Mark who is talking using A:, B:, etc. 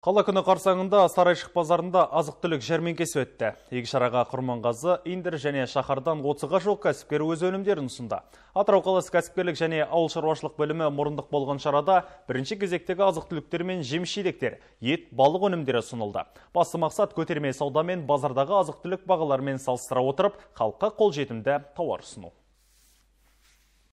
A: Қала күні қарсаңында Сарайшық базарында азық-түлік жәрмеңкесі өтті. Егі шараға Құрманғазы, Индір және шаһардан отызға жоқ кәсіпкер өз өнімдерін ұсынды. Атырау қаласы кәсіпкерлік және ауыл шаруашылық бөлімі мұрындық болған шарада бірінші кезектегі азық-түліктер мен жеміс-жидектер, ет, балық өнімдері ұсынылды. Басты мақсат көтерме сауда мен базардағы азық-түлік бағаларымен салыстыра отырып, халыққа қолжетімді тауар ұсыну.